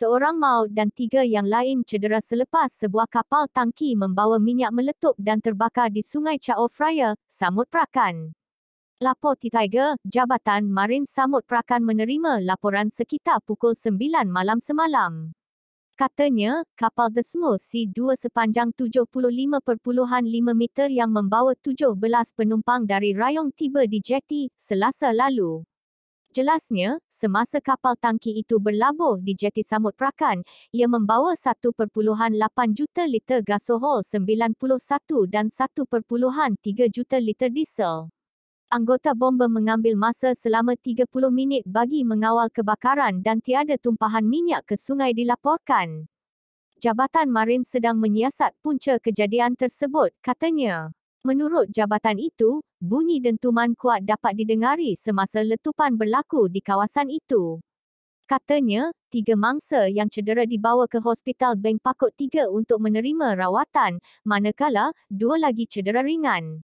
seorang maut dan tiga yang lain cedera selepas sebuah kapal tangki membawa minyak meletup dan terbakar di Sungai Chao Phraya, Samut Prakan. Lapor t Jabatan Marin Samut Prakan menerima laporan sekitar pukul 9 malam semalam. Katanya, kapal The Smooth C2 sepanjang 75.5 meter yang membawa 17 penumpang dari Rayong tiba di jeti, selasa lalu. Jelasnya, semasa kapal tangki itu berlabuh di jeti Samut Prakan, ia membawa 1.8 juta liter gasohol 91 dan 1.3 juta liter diesel. Anggota bomba mengambil masa selama 30 minit bagi mengawal kebakaran dan tiada tumpahan minyak ke sungai dilaporkan. Jabatan Marin sedang menyiasat punca kejadian tersebut, katanya. Menurut jabatan itu, bunyi dentuman kuat dapat didengari semasa letupan berlaku di kawasan itu. Katanya, tiga mangsa yang cedera dibawa ke Hospital Bank Pakot 3 untuk menerima rawatan, manakala dua lagi cedera ringan.